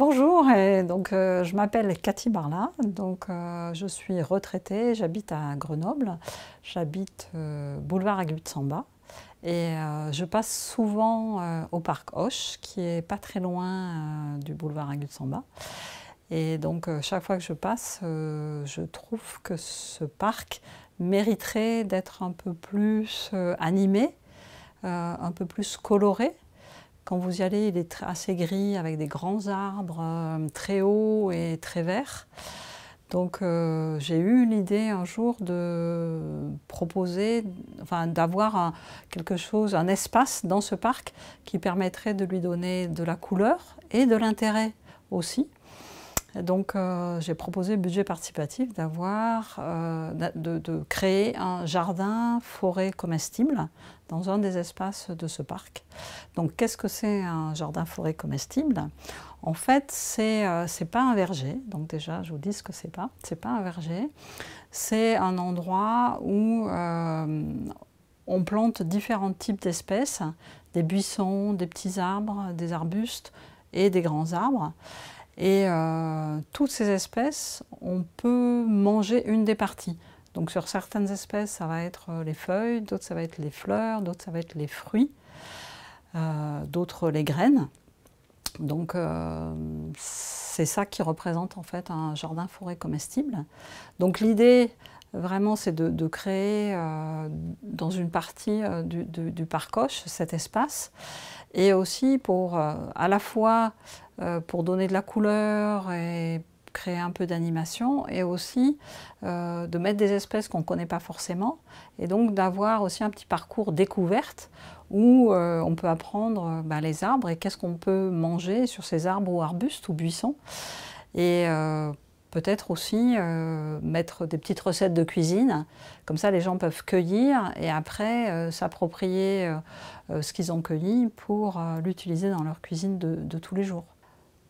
Bonjour, donc, euh, je m'appelle Cathy Barla, donc, euh, je suis retraitée, j'habite à Grenoble, j'habite euh, boulevard agut samba et je passe souvent au parc Hoche qui est pas très loin du boulevard agut samba Et donc chaque fois que je passe, je trouve que ce parc mériterait d'être un peu plus animé, un peu plus coloré. Quand vous y allez, il est assez gris avec des grands arbres euh, très hauts et très verts. Donc euh, j'ai eu l'idée un jour de proposer, enfin, d'avoir quelque chose, un espace dans ce parc qui permettrait de lui donner de la couleur et de l'intérêt aussi. Donc, euh, j'ai proposé budget participatif d'avoir, euh, de, créer un jardin forêt comestible dans un des espaces de ce parc. Donc, qu'est-ce que c'est un jardin forêt comestible En fait, euh, c'est pas un verger. Donc déjà, je vous dis ce que c'est pas. C'est pas un verger. C'est un endroit où on plante différents types d'espèces, des buissons, des petits arbres, des arbustes et des grands arbres. Et euh, toutes ces espèces, on peut manger une des parties. Donc sur certaines espèces, ça va être euh, les feuilles, d'autres ça va être les fleurs, d'autres ça va être les fruits, euh, d'autres les graines. Donc c'est ça qui représente en fait un jardin forêt comestible. Donc l'idée Vraiment, c'est de, créer euh, dans une partie euh, du, parcoche cet espace et aussi pour euh, à la fois pour donner de la couleur et créer un peu d'animation et aussi de mettre des espèces qu'on ne connaît pas forcément et donc d'avoir aussi un petit parcours découverte où on peut apprendre bah, les arbres et qu'est-ce qu'on peut manger sur ces arbres ou arbustes ou buissons. Et peut-être aussi euh, mettre des petites recettes de cuisine. Comme ça, les gens peuvent cueillir et après euh, s'approprier euh, ce qu'ils ont cueilli pour l'utiliser dans leur cuisine de, tous les jours.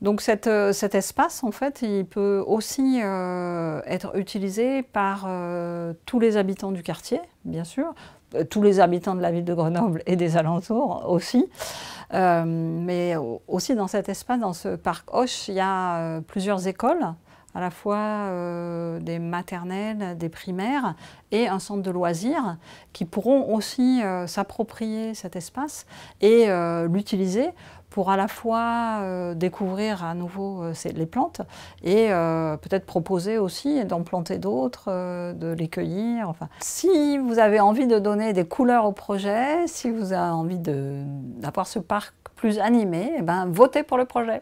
Donc cet espace, en fait, il peut aussi être utilisé par tous les habitants du quartier, bien sûr, tous les habitants de la ville de Grenoble et des alentours aussi. mais aussi dans cet espace, dans ce parc Hoche, il y a plusieurs écoles à la fois euh, des maternelles, des primaires et un centre de loisirs qui pourront aussi euh, s'approprier cet espace et euh, l'utiliser pour à la fois découvrir à nouveau les plantes et peut-être proposer aussi d'en planter d'autres, de les cueillir. si vous avez envie de donner des couleurs au projet, si vous avez envie d'avoir ce parc plus animé, eh ben, votez pour le projet.